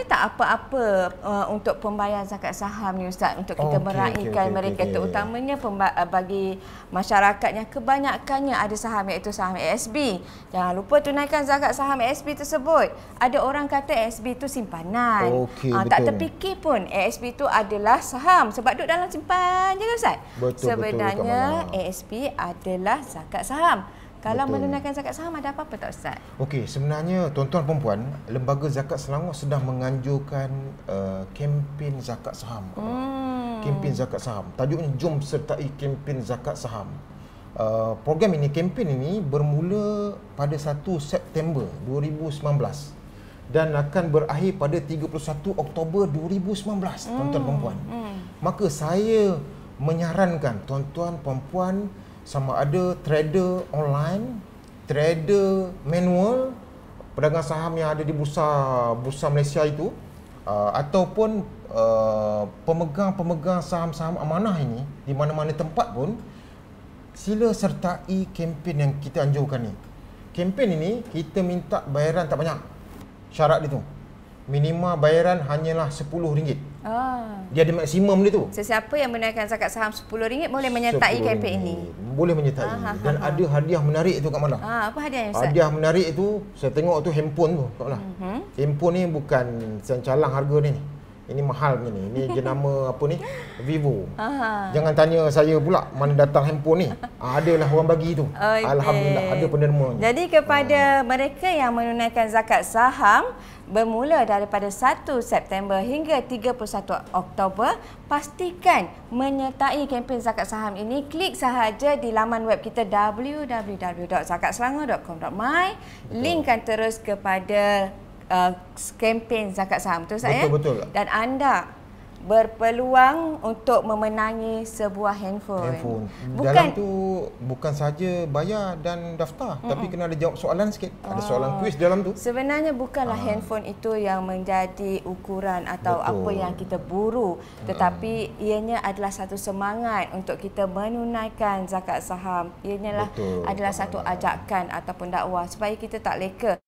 ada tak apa-apa uh, untuk pembayaran zakat saham ni ustaz untuk kita okay, meraihkan okay, okay, mereka okay, okay. terutamanya uh, bagi masyarakat yang kebanyakannya ada saham iaitu saham ASB jangan lupa tunaikan zakat saham ASB tersebut ada orang kata ASB itu simpanan okay, uh, ah, tak terfikir pun ASB itu adalah saham sebab duduk dalam simpan je kan ustaz betul, sebenarnya betul, ASB adalah zakat saham kalau Betul. menunaikan zakat saham ada apa-apa tak Ustaz? Okey, sebenarnya tuan-tuan perempuan, Lembaga Zakat Selangor sedang menganjurkan uh, kempen zakat saham. Hmm. Kempen zakat saham. Tajuknya Jom Sertai Kempen Zakat Saham. Uh, program ini, kempen ini bermula pada 1 September 2019 dan akan berakhir pada 31 Oktober 2019, tuan-tuan hmm, perempuan. Hmm. Maka saya menyarankan tuan-tuan perempuan sama ada trader online, trader manual, pedagang saham yang ada di bursa bursa Malaysia itu uh, ataupun uh, pemegang-pemegang saham-saham amanah ini di mana-mana tempat pun sila sertai kempen yang kita anjurkan ni. Kempen ini kita minta bayaran tak banyak. Syarat dia tu. Minima bayaran hanyalah RM10. Ah. Dia ada maksimum dia tu. Sesiapa yang menaikkan zakat saham RM10 boleh menyertai kempen ini. Boleh menyertai. Ah, ha, ha, Dan ah, ada hadiah menarik tu kat mana? Ah, apa hadiah yang Ustaz? Hadiah menarik tu saya tengok tu handphone tu kat mana? Mhm. Handphone ni bukan sencalang harga ni ini mahal punya ni. Ini jenama apa ni? Vivo. Aha. Jangan tanya saya pula mana datang handphone ni. Ah, adalah orang bagi tu. Okay. Alhamdulillah ada penerima. Jadi kepada ha. mereka yang menunaikan zakat saham bermula daripada 1 September hingga 31 Oktober, pastikan menyertai kempen zakat saham ini. Klik sahaja di laman web kita www.zakatselangor.com.my. Linkkan terus kepada uh, kempen zakat saham betul tak ya eh? betul dan anda berpeluang untuk memenangi sebuah handphone. handphone. Bukan Dalam tu bukan saja bayar dan daftar Mm-mm. tapi kena ada jawab soalan sikit. Oh. Ada soalan ah. kuis dalam tu. Sebenarnya bukanlah ah. handphone itu yang menjadi ukuran atau Betul. apa yang kita buru tetapi mm. ianya adalah satu semangat untuk kita menunaikan zakat saham. Ianya lah adalah Betul. satu ajakan ataupun dakwah supaya kita tak leka.